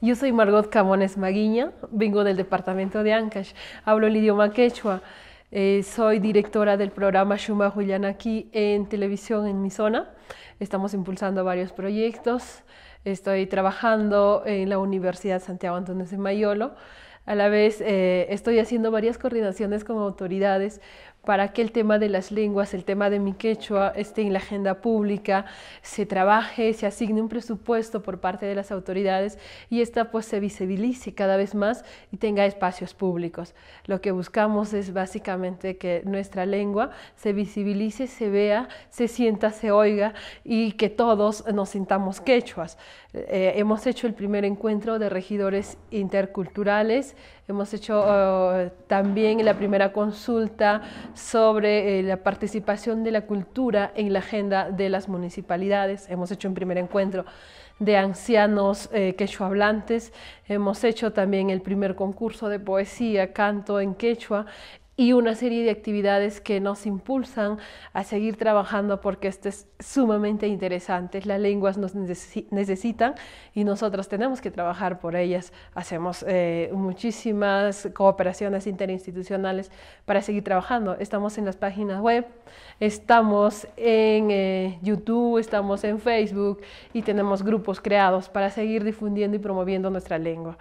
Yo soy Margot Camones Maguiña, vengo del departamento de Ancash, hablo el idioma quechua, eh, soy directora del programa Shuma Julián aquí en televisión en mi zona. Estamos impulsando varios proyectos, estoy trabajando en la Universidad Santiago Antonio de Mayolo a la vez eh, estoy haciendo varias coordinaciones con autoridades para que el tema de las lenguas, el tema de mi quechua esté en la agenda pública, se trabaje, se asigne un presupuesto por parte de las autoridades y esta pues se visibilice cada vez más y tenga espacios públicos. Lo que buscamos es básicamente que nuestra lengua se visibilice, se vea, se sienta, se oiga y que todos nos sintamos quechuas. Eh, hemos hecho el primer encuentro de regidores interculturales Hemos hecho eh, también la primera consulta sobre eh, la participación de la cultura en la agenda de las municipalidades. Hemos hecho un primer encuentro de ancianos eh, quechua hablantes. Hemos hecho también el primer concurso de poesía, canto en quechua y una serie de actividades que nos impulsan a seguir trabajando porque esto es sumamente interesante. Las lenguas nos necesitan y nosotros tenemos que trabajar por ellas. Hacemos eh, muchísimas cooperaciones interinstitucionales para seguir trabajando. Estamos en las páginas web, estamos en eh, YouTube, estamos en Facebook y tenemos grupos creados para seguir difundiendo y promoviendo nuestra lengua.